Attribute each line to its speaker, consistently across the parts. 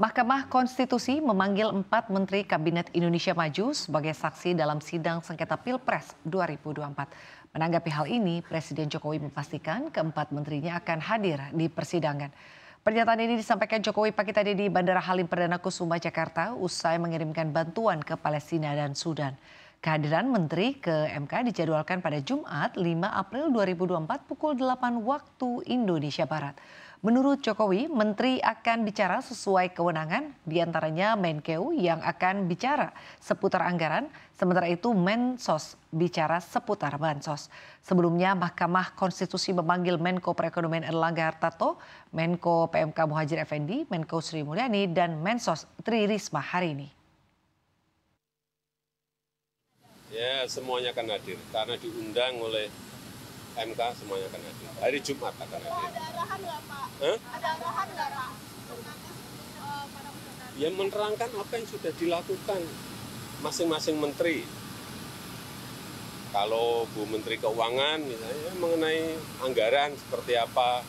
Speaker 1: Mahkamah Konstitusi memanggil empat Menteri Kabinet Indonesia Maju sebagai saksi dalam sidang sengketa Pilpres 2024. Menanggapi hal ini, Presiden Jokowi memastikan keempat menterinya akan hadir di persidangan. Pernyataan ini disampaikan Jokowi pagi tadi di Bandara Halim Perdana Kusuma, Jakarta, usai mengirimkan bantuan ke Palestina dan Sudan. Kehadiran Menteri ke MK dijadwalkan pada Jumat 5 April 2024 pukul 8 waktu Indonesia Barat. Menurut Jokowi, menteri akan bicara sesuai kewenangan, diantaranya Menkeu yang akan bicara seputar anggaran, sementara itu Mensos bicara seputar bansos. Sebelumnya Mahkamah Konstitusi memanggil Menko Perekonomian Erlangga Hartarto, Menko PMK Muhajir Effendi, Menko Sri Mulyani, dan Mensos Tri Risma hari ini.
Speaker 2: Ya, semuanya akan hadir karena diundang oleh MK semuanya akan hadir. Hari Jumat akan hadir. Eh, ya menerangkan apa yang sudah dilakukan masing-masing menteri. Kalau Bu Menteri Keuangan misalnya mengenai anggaran seperti apa.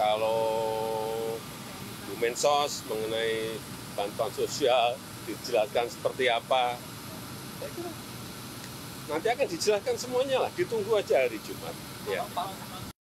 Speaker 2: Kalau Bu Mensos mengenai bantuan sosial dijelaskan seperti apa. Nah, nanti akan dijelaskan semuanya lah. Ditunggu aja hari Jumat.
Speaker 3: Ya.